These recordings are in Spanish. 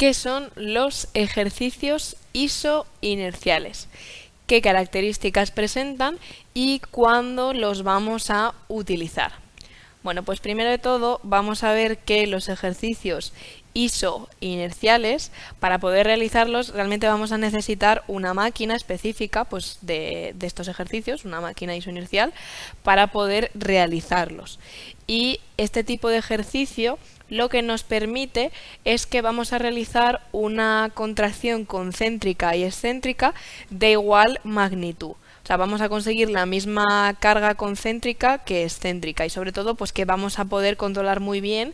¿Qué son los ejercicios isoinerciales? ¿Qué características presentan y cuándo los vamos a utilizar? Bueno, pues primero de todo vamos a ver que los ejercicios isoinerciales, para poder realizarlos realmente vamos a necesitar una máquina específica pues, de, de estos ejercicios, una máquina isoinercial, para poder realizarlos. Y este tipo de ejercicio lo que nos permite es que vamos a realizar una contracción concéntrica y excéntrica de igual magnitud. O sea, vamos a conseguir la misma carga concéntrica que excéntrica y sobre todo pues que vamos a poder controlar muy bien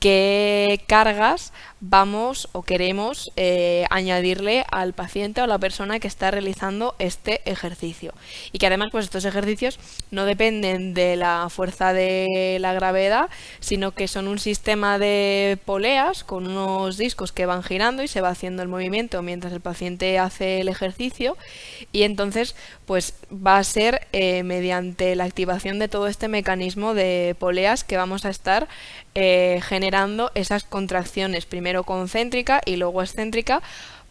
qué cargas vamos o queremos eh, añadirle al paciente o a la persona que está realizando este ejercicio. Y que además pues estos ejercicios no dependen de la fuerza de la gravedad, sino que son un sistema de poleas con unos discos que van girando y se va haciendo el movimiento mientras el paciente hace el ejercicio y entonces pues pues, va a ser eh, mediante la activación de todo este mecanismo de poleas que vamos a estar eh, generando esas contracciones, primero concéntrica y luego excéntrica,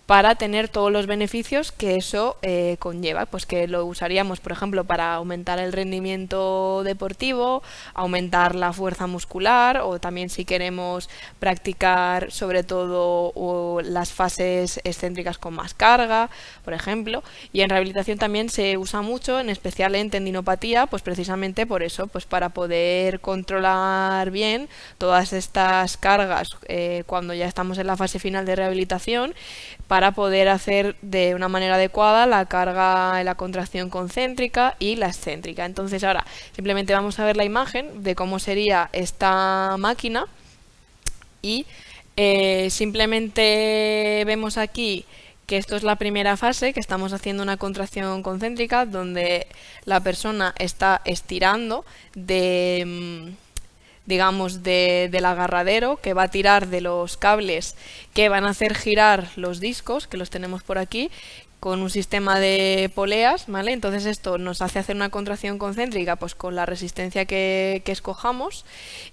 para tener todos los beneficios que eso eh, conlleva, pues que lo usaríamos, por ejemplo, para aumentar el rendimiento deportivo, aumentar la fuerza muscular o también si queremos practicar sobre todo las fases excéntricas con más carga, por ejemplo, y en rehabilitación también se usa mucho, en especial en tendinopatía, pues precisamente por eso, pues para poder controlar bien todas estas cargas eh, cuando ya estamos en la fase final de rehabilitación, para poder hacer de una manera adecuada la carga en la contracción concéntrica y la excéntrica. Entonces ahora simplemente vamos a ver la imagen de cómo sería esta máquina y eh, simplemente vemos aquí que esto es la primera fase, que estamos haciendo una contracción concéntrica donde la persona está estirando de mm, digamos, de, del agarradero que va a tirar de los cables que van a hacer girar los discos, que los tenemos por aquí, con un sistema de poleas, ¿vale? Entonces esto nos hace hacer una contracción concéntrica pues con la resistencia que, que, escojamos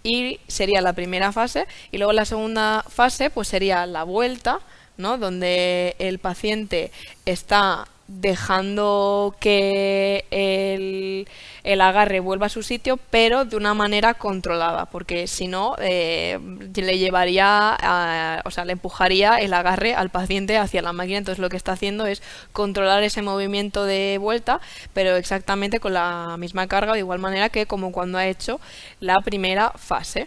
y sería la primera fase y luego la segunda fase pues sería la vuelta, ¿no? Donde el paciente está dejando que el, agarre vuelva a su sitio, pero de una manera controlada, porque si no, eh, le llevaría, o sea, le empujaría el agarre al paciente hacia la máquina. Entonces lo que está haciendo es controlar ese movimiento de vuelta, pero exactamente con la misma carga, de igual manera que como cuando ha hecho la primera fase.